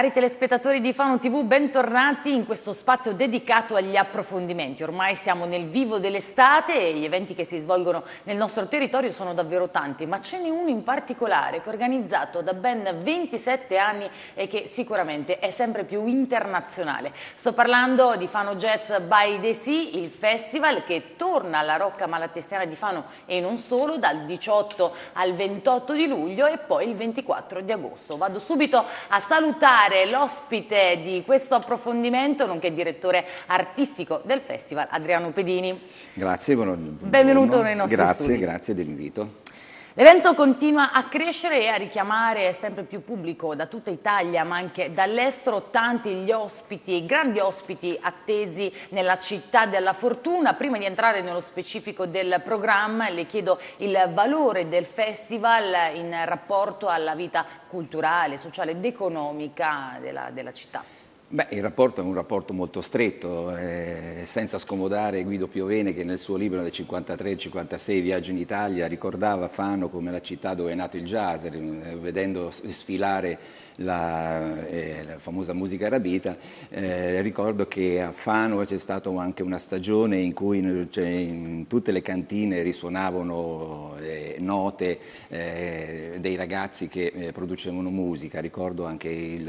Cari telespettatori di Fano TV, bentornati in questo spazio dedicato agli approfondimenti. Ormai siamo nel vivo dell'estate e gli eventi che si svolgono nel nostro territorio sono davvero tanti, ma ce n'è uno in particolare che è organizzato da ben 27 anni e che sicuramente è sempre più internazionale. Sto parlando di Fano Jazz by the Sea, il festival che torna alla Rocca Malatestiana di Fano e non solo dal 18 al 28 di luglio e poi il 24 di agosto. Vado subito a salutare Cesare, l'ospite di questo approfondimento, nonché direttore artistico del festival, Adriano Pedini. Grazie, buono, Benvenuto nei nostri grazie, studi. Grazie, grazie dell'invito. L'evento continua a crescere e a richiamare sempre più pubblico da tutta Italia ma anche dall'estero, tanti gli ospiti, grandi ospiti attesi nella città della fortuna. Prima di entrare nello specifico del programma le chiedo il valore del festival in rapporto alla vita culturale, sociale ed economica della, della città. Beh, il rapporto è un rapporto molto stretto, eh, senza scomodare Guido Piovene che nel suo libro del 53 56 Viaggio in Italia ricordava Fano come la città dove è nato il jazz, eh, vedendo sfilare la, eh, la famosa musica arabita. Eh, ricordo che a Fano c'è stata anche una stagione in cui in, cioè, in tutte le cantine risuonavano eh, note eh, dei ragazzi che producevano musica. Ricordo anche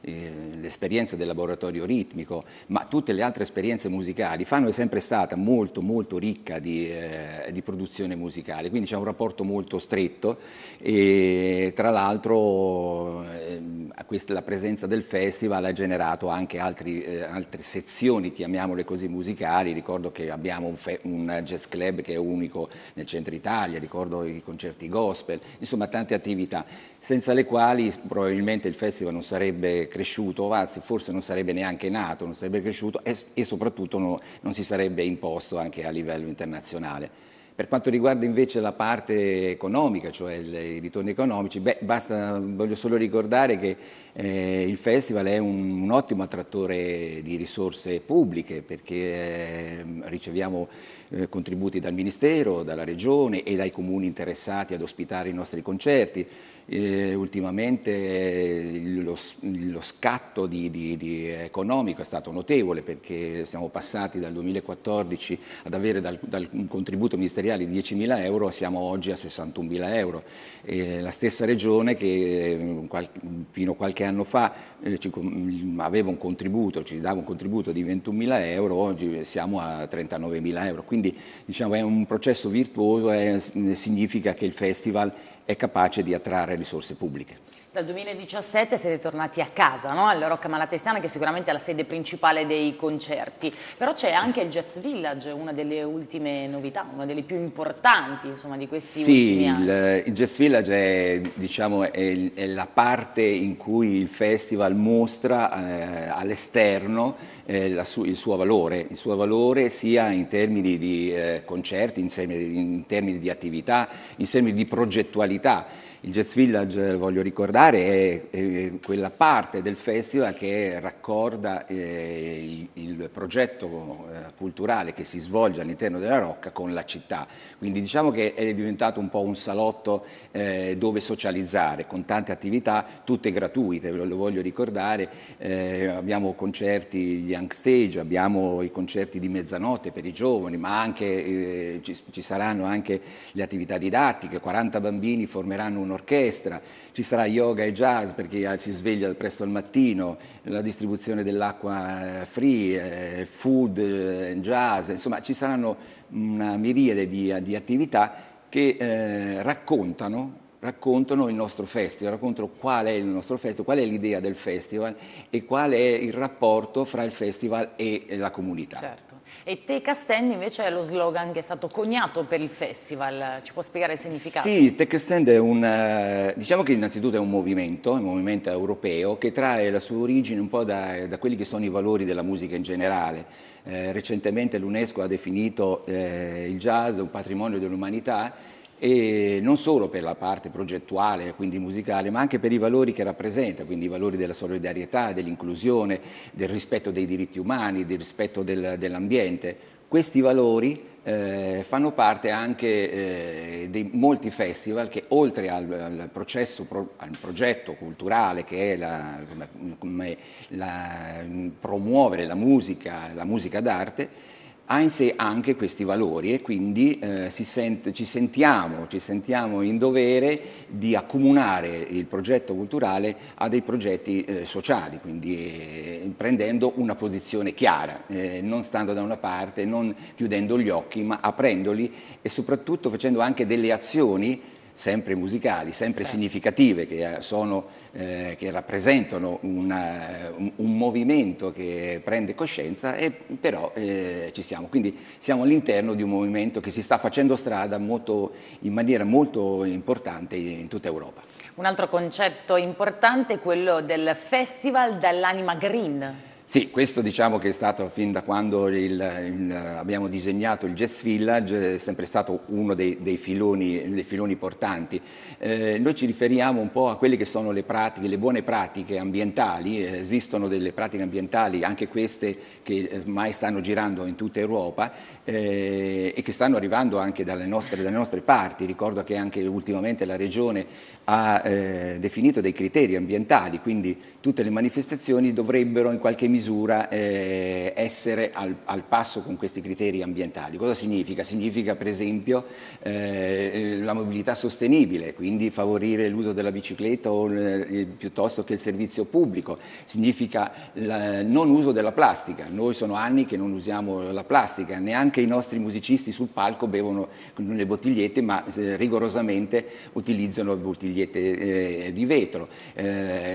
l'esperienza del del laboratorio ritmico, ma tutte le altre esperienze musicali, Fano è sempre stata molto molto ricca di, eh, di produzione musicale, quindi c'è un rapporto molto stretto e tra l'altro eh, questa, la presenza del festival ha generato anche altri, eh, altre sezioni, chiamiamole così, musicali, ricordo che abbiamo un, fe- un jazz club che è unico nel centro Italia, ricordo i concerti gospel, insomma tante attività senza le quali probabilmente il festival non sarebbe cresciuto, anzi forse non sarebbe neanche nato, non sarebbe cresciuto e, e soprattutto no, non si sarebbe imposto anche a livello internazionale. Per quanto riguarda invece la parte economica, cioè il, i ritorni economici, beh, basta, voglio solo ricordare che eh, il festival è un, un, ottimo attrattore di risorse pubbliche perché eh, riceviamo eh, contributi dal Ministero, dalla Regione e dai comuni interessati ad ospitare i nostri concerti. Eh, ultimamente eh, lo, lo, scatto di, di, di economico è stato notevole perché siamo passati dal 2014 ad avere dal, dal, un contributo ministeriale di 10.000 euro, siamo oggi a 61.000 euro. Eh, la stessa Regione che mm, qual, fino a qualche qualche anno fa eh, ci, mm, aveva un contributo, ci dava un contributo di 21.000 euro, oggi siamo a 39.000 euro, quindi diciamo, è un processo virtuoso e significa che il festival è capace di attrarre risorse pubbliche. Dal 2017 siete tornati a casa, no? alla Malatestiana che sicuramente è la sede principale dei concerti, però c'è anche il Jazz Village, una delle ultime novità, una delle più importanti insomma, di questi sì, anni. Sì, eh, il, il Jazz Village è, diciamo, è, è, la parte in cui il festival mostra eh, all'esterno eh, su, il, suo valore, il suo valore sia in termini di eh, concerti, in termini in termini di attività, in termini di progettualità. Il Jazz Village, eh, voglio ricordare, è, è quella parte del festival che raccorda eh, il, il, progetto eh, culturale che si svolge all'interno della Rocca con la città. Quindi diciamo che è diventato un po' un salotto eh, dove socializzare, con tante attività, tutte gratuite, ve lo voglio ricordare. Eh, abbiamo concerti di Young Stage, abbiamo i concerti di mezzanotte per i giovani, ma anche, eh, ci, ci saranno anche le attività didattiche. 40 bambini formeranno uno un'orchestra, ci sarà yoga e jazz per chi ah, si sveglia presto al mattino, la distribuzione dell'acqua eh, free, eh, food, and eh, jazz, insomma ci saranno una miriade di, di attività che eh, raccontano raccontano il nostro festival, raccontano qual è il nostro festival, qual è l'idea del festival e qual è il rapporto fra il festival e la comunità. Certo. E Te Stand invece è lo slogan che è stato coniato per il festival, ci può spiegare il significato? Sì, Te Stand è un, eh, diciamo che innanzitutto è un movimento, un movimento europeo che trae la sua origine un po' da, da quelli che sono i valori della musica in generale. Eh, recentemente l'UNESCO ha definito eh, il jazz un patrimonio dell'umanità e non solo per la parte progettuale, quindi musicale, ma anche per i valori che rappresenta, quindi i valori della solidarietà, dell'inclusione, del rispetto dei diritti umani, del rispetto del, dell'ambiente. Questi valori eh, fanno parte anche eh, di molti festival che oltre al, al, processo, pro, al progetto culturale che è la, come, come la, promuovere la musica, la musica d'arte, ha in sé anche questi valori e quindi eh, si sent- ci, sentiamo, ci, sentiamo, in dovere di accomunare il progetto culturale a dei progetti eh, sociali, quindi eh, prendendo una posizione chiara, eh, non stando da una parte, non chiudendo gli occhi, ma aprendoli e soprattutto facendo anche delle azioni sempre musicali, sempre certo. significative, che, eh, sono, eh, che rappresentano una, eh, un, un, movimento che prende coscienza e però eh, ci siamo. Quindi siamo all'interno di un movimento che si sta facendo strada molto, in maniera molto importante in tutta Europa. Un altro concetto importante è quello del festival dell'anima green. Sì, questo diciamo che è stato fin da quando il, il, abbiamo disegnato il Jazz Village, è sempre stato uno dei, dei, filoni, dei filoni, portanti. Eh, noi ci riferiamo un po' a quelle che sono le pratiche, le buone pratiche ambientali, eh, esistono delle pratiche ambientali, anche queste che ormai eh, stanno girando in tutta Europa eh, e che stanno arrivando anche dalle nostre, dalle nostre, parti. Ricordo che anche ultimamente la Regione ha eh, definito dei criteri ambientali, quindi tutte le manifestazioni dovrebbero in qualche modo misura eh, essere al, al, passo con questi criteri ambientali. Cosa significa? Significa per esempio eh, eh la mobilità sostenibile, quindi favorire l'uso della bicicletta o, eh, piuttosto che il servizio pubblico, significa la, eh, non uso della plastica, noi sono anni che non usiamo la plastica, neanche i nostri musicisti sul palco bevono le bottigliette ma eh, rigorosamente utilizzano bottigliette di vetro,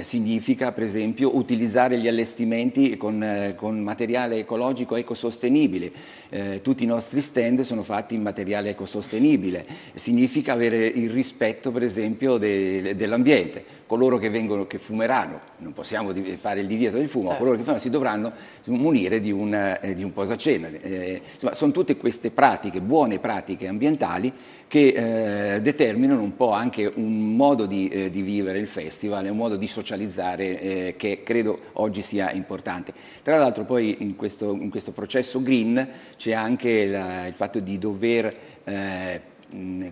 significa per esempio utilizzare gli allestimenti con, eh, con materiale ecologico ecosostenibile. Eh, tutti i nostri stand sono fatti in materiale ecosostenibile. Significa avere il rispetto, per esempio, de, dell'ambiente. Coloro che, vengono, che fumeranno, non possiamo fare il divieto del fumo, certo. coloro che fumano si dovranno munire di un, eh, di un posacenere. Eh, insomma, sono tutte queste pratiche, buone pratiche ambientali, che eh, determinano un po' anche un modo di, eh, di vivere il festival, un modo di socializzare eh, che credo oggi sia importante importante. Tra l'altro poi in questo, in questo processo green c'è anche la, il fatto di dover eh, mh,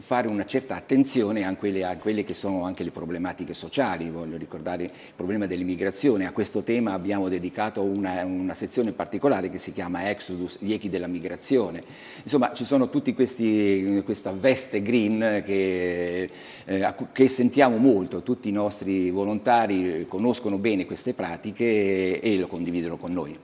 fare una certa attenzione a quelle, a quelle, che sono anche le problematiche sociali, voglio ricordare il problema dell'immigrazione, a questo tema abbiamo dedicato una, una sezione particolare che si chiama Exodus, gli echi della migrazione, insomma ci sono tutti questi, questa veste green che, eh, che sentiamo molto, tutti i nostri volontari conoscono bene queste pratiche e lo condividono con noi.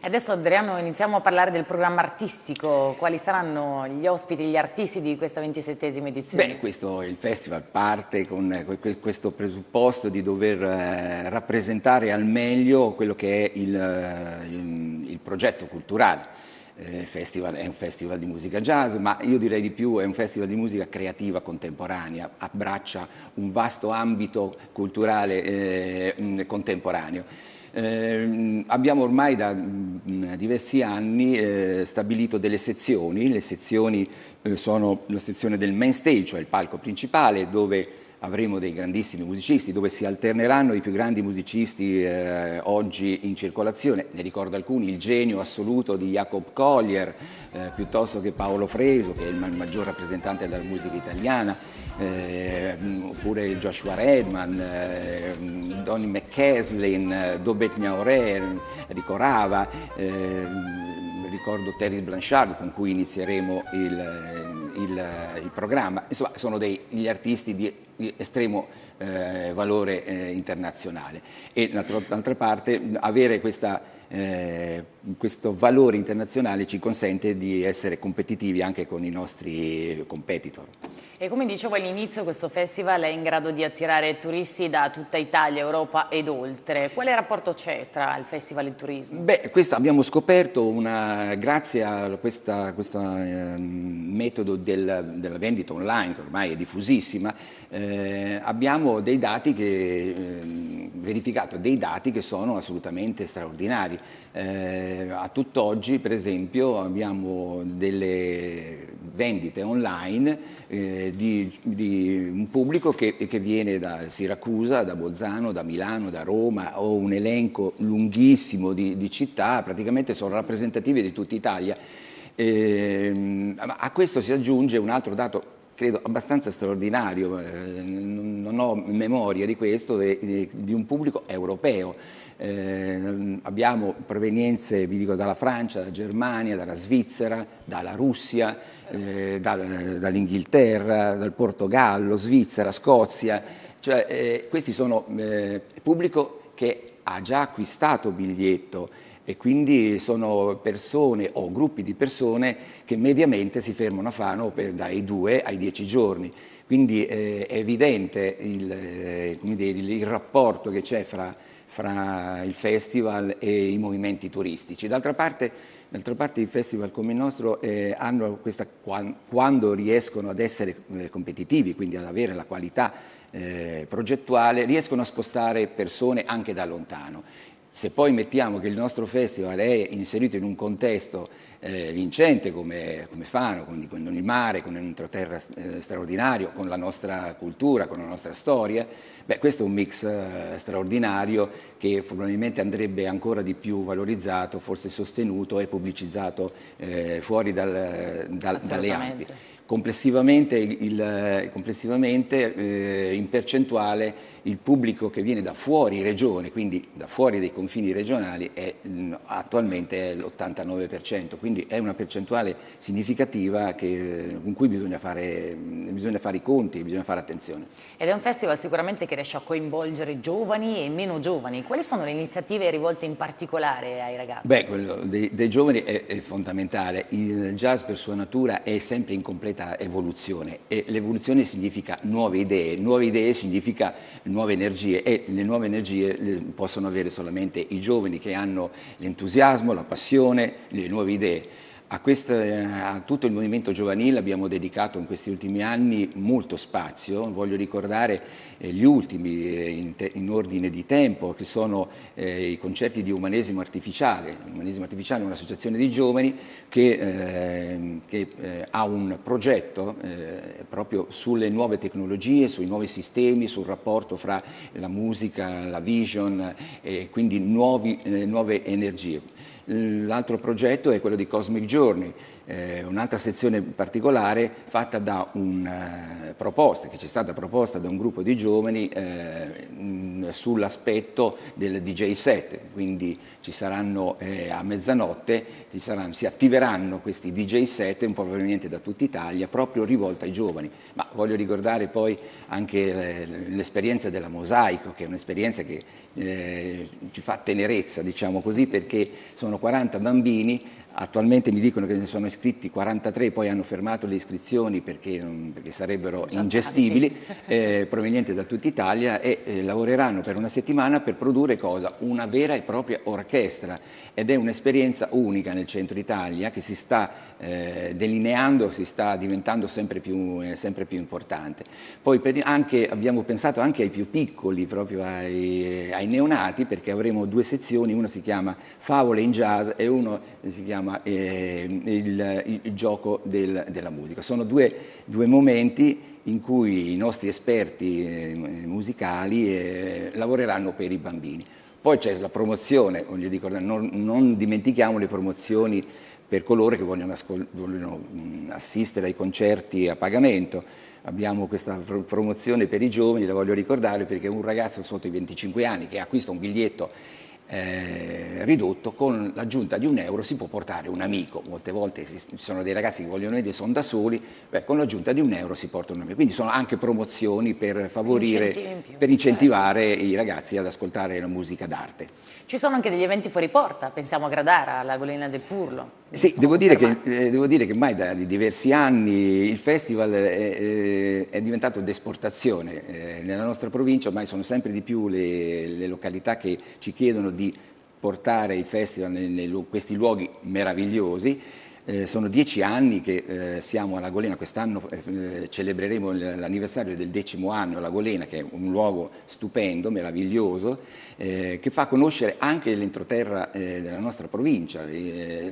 Adesso Adriano iniziamo a parlare del programma artistico, quali saranno gli ospiti, gli artisti di questa ventisettesima edizione? Beh, questo, il festival parte con eh, questo presupposto di dover eh, rappresentare al meglio quello che è il, eh, il, il progetto culturale. Il festival è un festival di musica jazz, ma io direi di più, è un festival di musica creativa contemporanea, abbraccia un vasto ambito culturale eh, contemporaneo. Eh, abbiamo ormai da mh, mm, diversi anni eh, stabilito delle sezioni, le sezioni eh, sono la sezione del main stage, cioè il palco principale dove avremo dei grandissimi musicisti, dove si alterneranno i più grandi musicisti eh, oggi in circolazione. Ne ricordo alcuni, il genio assoluto di Jacob Collier, eh, piuttosto che Paolo Freso, che è il maggior rappresentante della musica italiana eh, oppure Joshua Redman, eh, Donny McCaslin, eh, Dobet Miaoré, Rico Rava, eh, ricordo Terry Blanchard con cui inizieremo il, eh, il, eh, il programma. Insomma, sono degli artisti di, estremo eh, valore internazionale. E d'altra parte avere questa eh, questo valore internazionale ci consente di essere competitivi anche con i nostri competitor. E come dicevo all'inizio questo festival è in grado di attirare turisti da tutta Italia, Europa ed oltre. Quale rapporto c'è tra il festival e il turismo? Beh, questo abbiamo scoperto una, grazie a questo ehm, metodo del, della vendita online che ormai è diffusissima, eh, abbiamo dei dati che ehm, verificato dei dati che sono assolutamente straordinari. Eh, a tutt'oggi, per esempio, abbiamo delle vendite online eh, di, di, un pubblico che, che, viene da Siracusa, da Bolzano, da Milano, da Roma, ho un elenco lunghissimo di, di città, praticamente sono rappresentative di tutta Italia. Eh, a questo si aggiunge un altro dato credo abbastanza straordinario, eh, non ho memoria di questo, di un pubblico europeo. Eh, abbiamo provenienze, vi dico, dalla Francia, dalla Germania, dalla Svizzera, dalla Russia, eh, dal, dall'Inghilterra, dal Portogallo, Svizzera, Scozia. Cioè, eh, questi sono eh, pubblico che ha già acquistato biglietto e quindi sono persone o gruppi di persone che mediamente si fermano a Fano per, dai 2 ai 10 giorni. Quindi eh, è evidente il, eh, dire, il, rapporto che c'è fra, fra, il festival e i movimenti turistici. D'altra parte, d'altra parte i festival come il nostro eh, questa, quando riescono ad essere eh, competitivi, quindi ad avere la qualità eh, progettuale, riescono a spostare persone anche da lontano se poi mettiamo che il nostro festival è inserito in un contesto eh, vincente come, come Fano, con, con, il mare, con l'entroterra eh, straordinario, con la nostra cultura, con la nostra storia, beh, questo è un mix eh, straordinario che probabilmente andrebbe ancora di più valorizzato, forse sostenuto e pubblicizzato eh, fuori dal, dal, dalle ampie. Complessivamente, il, complessivamente eh, in percentuale il pubblico che viene da fuori regione, quindi da fuori dei confini regionali, è, mm, attualmente è l'89%, quindi è una percentuale significativa che, con cui bisogna fare, mm, bisogna fare, i conti, bisogna fare attenzione. Ed è un festival sicuramente che riesce a coinvolgere giovani e meno giovani. Quali sono le iniziative rivolte in particolare ai ragazzi? Beh, quello dei, dei giovani è, è fondamentale. Il jazz per sua natura è sempre incompleto completa evoluzione e l'evoluzione significa nuove idee, nuove idee significa nuove energie e le nuove energie le possono avere solamente i giovani che hanno l'entusiasmo, la passione, le nuove idee. A, questo, a, tutto il movimento giovanile abbiamo dedicato in questi ultimi anni molto spazio, voglio ricordare eh, gli ultimi eh, in, te, in, ordine di tempo che sono eh, i concetti di umanesimo artificiale. L'umanesimo artificiale è un'associazione di giovani che, ehm, che eh, ha un progetto proprio sulle nuove tecnologie, sui nuovi sistemi, sul rapporto fra la musica, la vision e quindi nuovi, nuove energie. L'altro progetto è quello di Cosmic Journey, eh, un'altra sezione particolare fatta da una eh, proposta, che ci è stata proposta da un gruppo di giovani eh, sull'aspetto del DJ set, quindi ci saranno eh, a mezzanotte, saranno, si attiveranno questi DJ set un po' provenienti da tutta Italia, proprio rivolta ai giovani. Ma voglio ricordare poi anche eh, l'esperienza della Mosaico, che è un'esperienza che eh, ci fa tenerezza, diciamo così, perché sono 40 bambini Attualmente mi dicono che ne sono iscritti 43, poi hanno fermato le iscrizioni perché, perché sarebbero ingestibili, eh, provenienti da tutta Italia e eh, lavoreranno per una settimana per produrre cosa? Una vera e propria orchestra ed è un'esperienza unica nel centro Italia che si sta eh, delineando si sta diventando sempre più, eh, sempre più importante. Poi per, anche, abbiamo pensato anche ai più piccoli, proprio ai, eh, ai, neonati, perché avremo due sezioni, una si chiama Favole in jazz e uno si chiama eh, il, il, gioco del, della musica. Sono due, due momenti in cui i nostri esperti eh, musicali eh, lavoreranno per i bambini. Poi c'è la promozione, voglio ricordare, non, non dimentichiamo le promozioni per coloro che vogliono, vogliono assistere ai concerti a pagamento. Abbiamo questa promozione per i giovani, la voglio ricordare perché un ragazzo sotto i 25 anni che acquista un biglietto eh, ridotto, con l'aggiunta di un euro si può portare un amico. Molte volte ci sono dei ragazzi che vogliono vedere, sono da soli, beh, con l'aggiunta di un euro si porta un amico. Quindi sono anche promozioni per favorire, in più, per incentivare certo. i ragazzi ad ascoltare la musica d'arte. Ci sono anche degli eventi fuori porta, pensiamo a Gradara, alla Golina del Furlo. Sì, devo dire, che, eh, devo dire, che, ormai da diversi anni il festival è, è diventato d'esportazione. Eh, nella nostra provincia ormai sono sempre di più le, le località che ci chiedono di portare il festival in questi luoghi meravigliosi. Eh, sono dieci anni che eh, siamo alla Golena, quest'anno eh, eh celebreremo l'anniversario del decimo anno alla Golena, che è un luogo stupendo, meraviglioso, eh, che fa conoscere anche l'entroterra eh, della nostra provincia,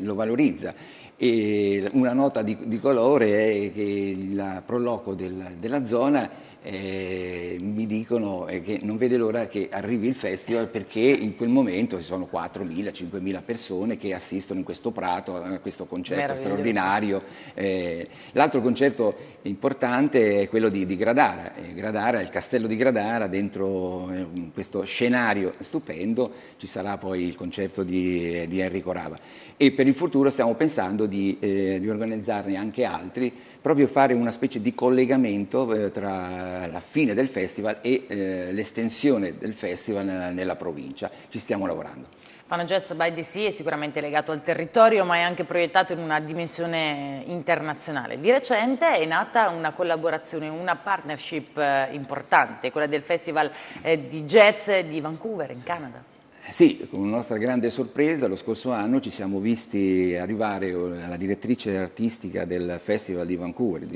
lo valorizza. E una nota di, di colore è che il proloco del, della zona eh, mi dicono eh, che non vede l'ora che arrivi il festival perché in quel momento ci sono 4.000-5.000 persone che assistono in questo prato a questo concerto straordinario. Eh, l'altro concerto importante è quello di, di Gradara. Eh, Gradara, il castello di Gradara, dentro eh, questo scenario stupendo ci sarà poi il concerto di, eh, di Enrico Rava. E per il futuro stiamo pensando di, di organizzarne anche altri, proprio fare una specie di collegamento tra eh, la fine del festival e eh, l'estensione del festival nella, nella provincia. Ci stiamo lavorando. Fano Jazz by the Sea è sicuramente legato al territorio ma è anche proiettato in una dimensione internazionale. Di recente è nata una collaborazione, una partnership eh, importante, quella del Festival eh, di Jazz di Vancouver in Canada. Sì, con nostra grande sorpresa lo scorso anno ci siamo visti arrivare alla direttrice artistica del Festival di Vancouver,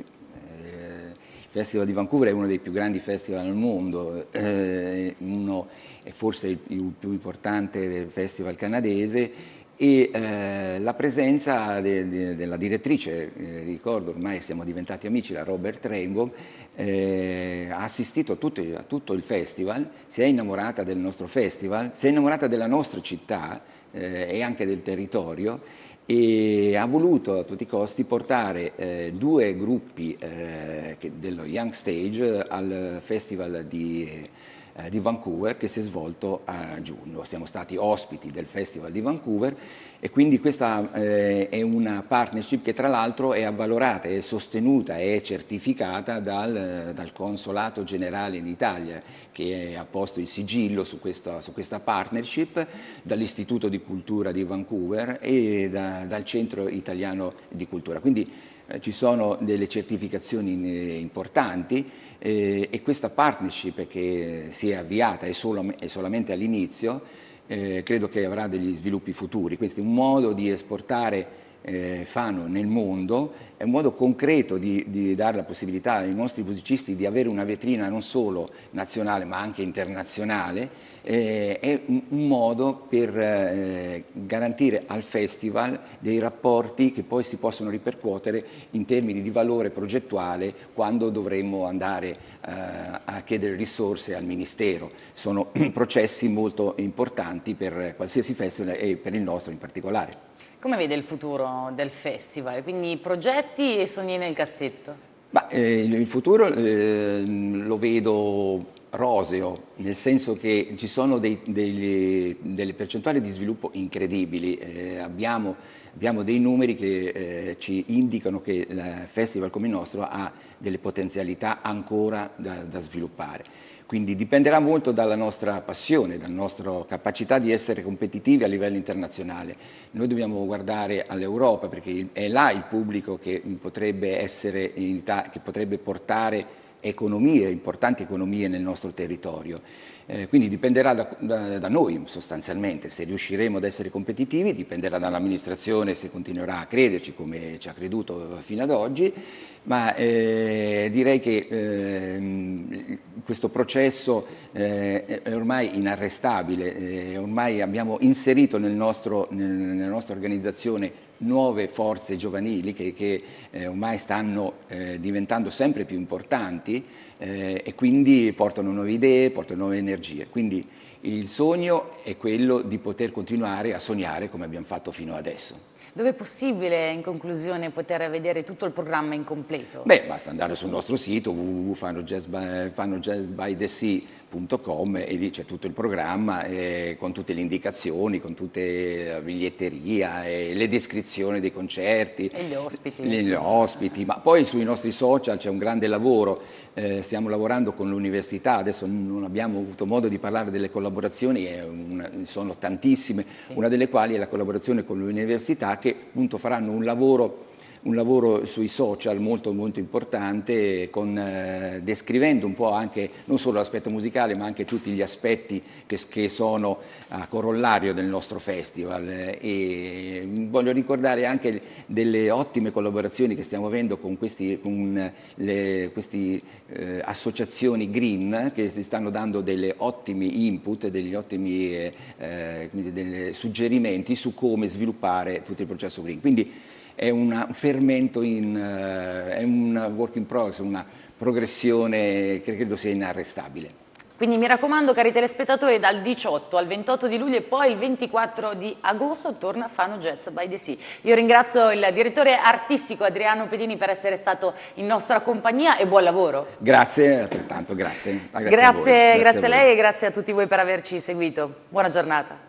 il Festival di Vancouver è uno dei più grandi festival al mondo, eh, uno è forse il, il più importante del festival canadese e eh, la presenza de, de, della direttrice, eh, ricordo ormai siamo diventati amici, la Robert Rainbow, eh, ha assistito a tutto, a tutto, il festival, si è innamorata del nostro festival, si è innamorata della nostra città eh, e anche del territorio e ha voluto a tutti i costi portare eh, due gruppi eh, dello Young Stage al Festival di eh, di Vancouver che si è svolto a giugno. Siamo stati ospiti del Festival di Vancouver e quindi questa eh, è una partnership che tra l'altro è avvalorata, è sostenuta e certificata dal, eh, dal, Consolato Generale in Italia che ha posto il sigillo su questa, su questa partnership, dall'Istituto di Cultura di Vancouver e da, dal Centro Italiano di Cultura. Quindi eh, ci sono delle certificazioni eh, importanti eh, e questa partnership che si è avviata è, solo, e solamente all'inizio eh, credo che avrà degli sviluppi futuri. Questo è un modo di esportare eh, fanno nel mondo, è un modo concreto di, di, dare la possibilità ai nostri musicisti di avere una vetrina non solo nazionale ma anche internazionale, eh, è un, un, modo per eh, garantire al festival dei rapporti che poi si possono ripercuotere in termini di valore progettuale quando dovremmo andare eh, a chiedere risorse al Ministero. Sono processi molto importanti per qualsiasi festival e per il nostro in particolare. Come vede il futuro del festival? Quindi progetti e sogni nel cassetto? Bah, eh, il futuro eh, lo vedo roseo, nel senso che ci sono dei, degli, delle percentuali di sviluppo incredibili. Eh, abbiamo, abbiamo, dei numeri che eh, ci indicano che il festival come il nostro ha delle potenzialità ancora da, da sviluppare. Quindi dipenderà molto dalla nostra passione, dalla nostra capacità di essere competitivi a livello internazionale. Noi dobbiamo guardare all'Europa perché è là il pubblico che potrebbe, essere, che potrebbe portare economie, importanti economie nel nostro territorio. Eh, quindi dipenderà da, da, da, noi sostanzialmente, se riusciremo ad essere competitivi, dipenderà dall'amministrazione se continuerà a crederci come ci ha creduto fino ad oggi, ma eh, direi che eh, questo processo eh, è ormai inarrestabile, eh, ormai abbiamo inserito nel nostro, nel, nella nostra organizzazione nuove forze giovanili che, che eh, ormai stanno diventando sempre più importanti eh, e quindi portano nuove idee, portano nuove energie. Quindi il sogno è quello di poter continuare a sognare come abbiamo fatto fino adesso. Dove è possibile in conclusione poter vedere tutto il programma in completo? Beh, basta andare sul nostro sito www.fannojazzbythesea.com www.biglietteria.com e lì c'è tutto il programma eh, con tutte le indicazioni, con tutta la biglietteria, eh, le descrizioni dei concerti. E gli ospiti. Gli, gli ospiti, ma poi sui nostri social c'è un grande lavoro, eh, stiamo lavorando con l'università, adesso non abbiamo avuto modo di parlare delle collaborazioni, una, sono tantissime, sì. una delle quali è la collaborazione con l'università che appunto faranno un lavoro un lavoro sui social molto molto importante, con, eh, descrivendo un po' anche non solo l'aspetto musicale ma anche tutti gli aspetti che, che sono a corollario del nostro festival e voglio ricordare anche delle ottime collaborazioni che stiamo avendo con queste eh, associazioni green che si stanno dando degli ottimi input, degli ottimi eh, eh delle suggerimenti su come sviluppare tutto il processo green. Quindi, è un fermento, in, eh, è un work in progress, una progressione che credo sia inarrestabile. Quindi mi raccomando cari telespettatori dal 18 al 28 di luglio e poi il 24 di agosto torna Fano Jazz by the Sea. Io ringrazio il direttore artistico Adriano Pedini per essere stato in nostra compagnia e buon lavoro. Grazie altrettanto, grazie. Grazie, grazie, grazie grazie a lei e grazie a tutti voi per averci seguito. Buona giornata.